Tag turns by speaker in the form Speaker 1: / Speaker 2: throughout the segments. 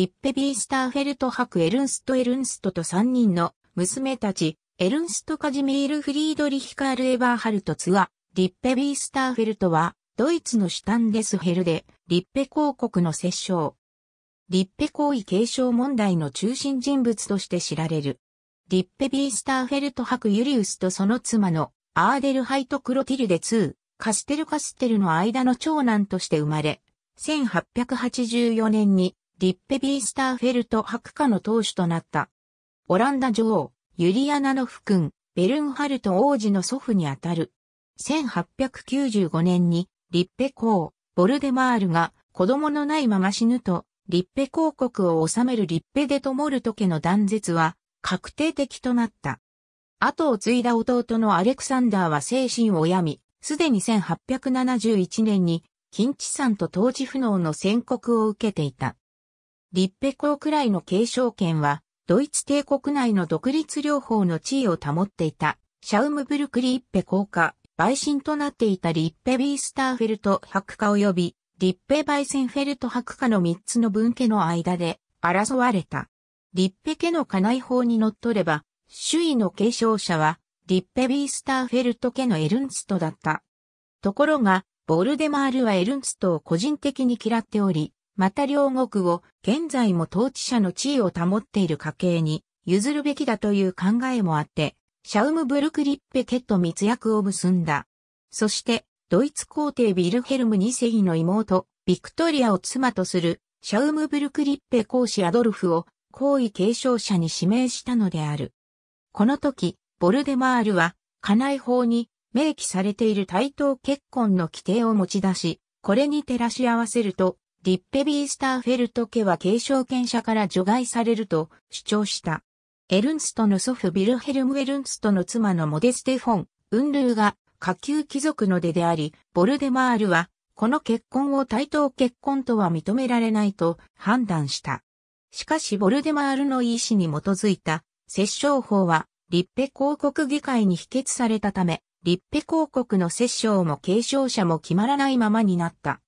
Speaker 1: リッペ・ビースターフェルト博エルンスト・エルンストと3人の娘たち、エルンスト・カジミール・フリードリヒカール・エバーハルトツア、リッペ・ビースターフェルトは、ドイツのシュタンデスヘルで、リッペ公国の摂政。リッペ行為継承問題の中心人物として知られる。リッペビースターフェルト博ユリウスとその妻のアーデルハイト・クロティルデ2、カステル・カステルの間の長男として生まれ、1884年にリッペビースターフェルト博下の当主となった。オランダ女王、ユリアナノフ君、ベルンハルト王子の祖父にあたる。1895年に、リッペ公、ボルデマールが子供のないまま死ぬと、リッペ公国を治めるリッペデトモルト家の断絶は確定的となった。後を継いだ弟のアレクサンダーは精神を病み、すでに1871年に、近地産と当時不能の宣告を受けていた。リッペ公くらいの継承権は、ドイツ帝国内の独立療法の地位を保っていた、シャウムブルクリッペ公家、陪審となっていたリッペ・ビースターフェルト博家及び、リッペ・バイセンフェルト博家の3つの分家の間で争われた。リッペ家の家内法に則れば、周囲の継承者は、リッペ・ビースターフェルト家のエルンストだった。ところが、ボルデマールはエルンストを個人的に嫌っており、また両国を現在も統治者の地位を保っている家系に譲るべきだという考えもあって、シャウムブルクリッペケット密約を結んだ。そして、ドイツ皇帝ビルヘルム2世の妹、ビクトリアを妻とするシャウムブルクリッペ公子アドルフを皇位継承者に指名したのである。この時、ボルデマールは、家内法に明記されている対等結婚の規定を持ち出し、これに照らし合わせると、リッペビー・スターフェルト家は継承権者から除外されると主張した。エルンストの祖父ビルヘルム・エルンストの妻のモデステ・フォン、ウンルーが下級貴族の出であり、ボルデマールはこの結婚を対等結婚とは認められないと判断した。しかしボルデマールの意思に基づいた接政法は立ペ広告議会に否決されたため、立ペ広告の接政も継承者も決まらないままになった。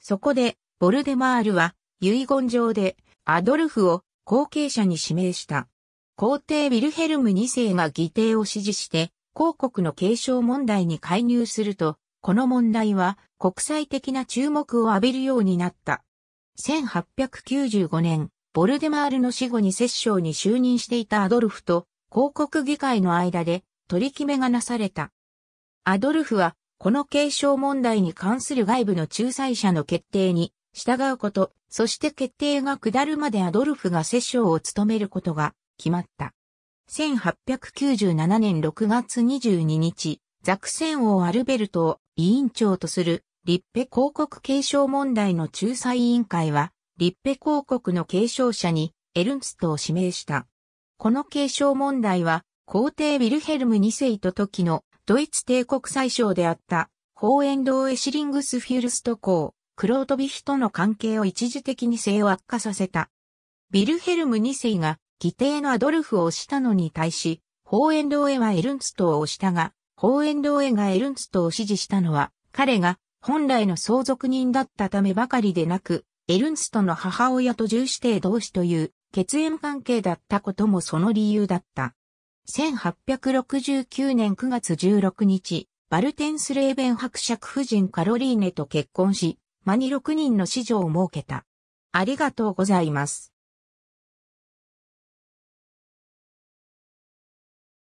Speaker 1: そこでボルデマールは遺言状でアドルフを後継者に指名した。皇帝ウィルヘルム2世が議定を支持して、広告の継承問題に介入すると、この問題は国際的な注目を浴びるようになった。1895年、ボルデマールの死後に摂政に就任していたアドルフと広告議会の間で取り決めがなされた。アドルフはこの継承問題に関する外部の仲裁者の決定に従うこと、そして決定が下るまでアドルフがセシを務めることが決まった。1897年6月22日、ザクセン王アルベルトを委員長とするリッペ広告継承問題の仲裁委員会は、リッペ広告の継承者にエルンストを指名した。この継承問題は、皇帝ウィルヘルム2世と時のドイツ帝国最小であった、ホーエンドーエシリングスフュルスト公、黒飛びとの関係を一時的に性を悪化させた。ビルヘルム2世が、義弟のアドルフを押したのに対し、ホーエンドーエはエルンツトを押したが、ホーエンドーエがエルンツトを支持したのは、彼が本来の相続人だったためばかりでなく、エルンストの母親と重視帝同士という血縁関係だったこともその理由だった。1869年9月16日、バルテンスレーベン伯爵夫人カロリーネと結婚し、間に6人の子女を設けた。ありがとうございます。